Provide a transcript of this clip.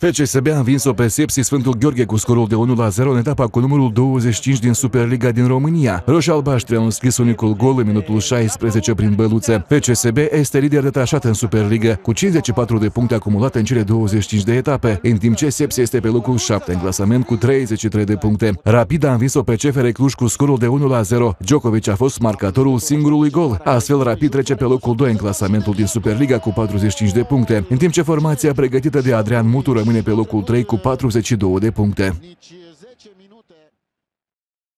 FCSB a învins-o pe Sepsi Sfântul Gheorghe cu scorul de 1 la 0 în etapa cu numărul 25 din Superliga din România. Roșia albaștri a înscris unicul gol în minutul 16 prin băluță. FCSB este lider detașat în Superliga cu 54 de puncte acumulate în cele 25 de etape, în timp ce Sepsi este pe locul 7 în clasament cu 33 de puncte. Rapid a învins-o pe CFR Cluj cu scorul de 1 la 0. Djokovic a fost marcatorul singurului gol. Astfel, Rapid trece pe locul 2 în clasamentul din Superliga cu 45 de puncte, în timp ce formația pregătită de Adrian Mutură rămâne pe locul 3 cu 42 de puncte.